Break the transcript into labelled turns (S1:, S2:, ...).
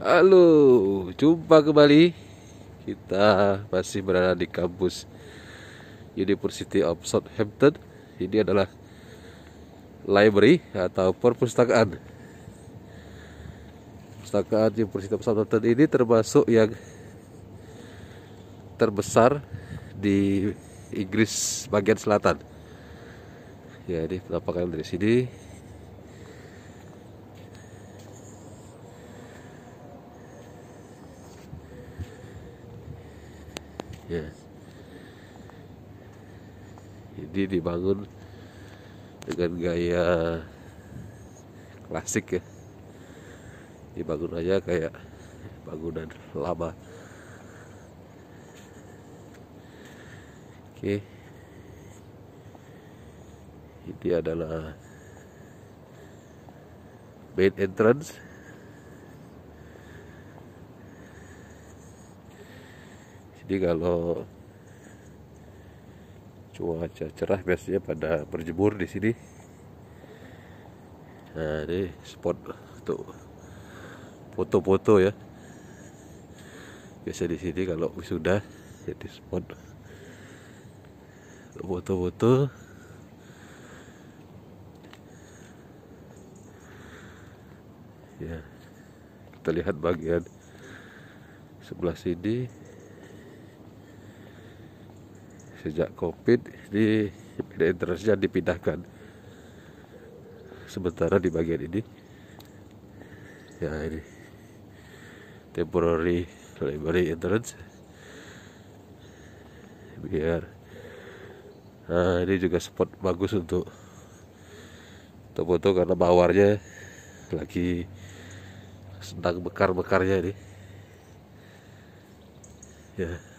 S1: Halo, jumpa kembali. Kita masih berada di kampus University of Southampton. Ini adalah library atau perpustakaan. Perpustakaan University of Southampton ini termasuk yang terbesar di Inggris bagian selatan. Ya, ini penampakan dari sini. ya ini dibangun dengan gaya klasik ya dibangun aja kayak bangunan lama oke ini adalah main entrance jadi kalau cuaca cerah biasanya pada berjemur di sini nah ini spot untuk foto-foto ya biasa di sini kalau sudah jadi spot foto-foto ya kita lihat bagian sebelah sini sejak covid di PD interestnya dipindahkan sementara di bagian ini ya ini temporary library entrance biar nah ini juga spot bagus untuk untuk foto karena bawarnya lagi sedang bekar-bekarnya ini ya yeah.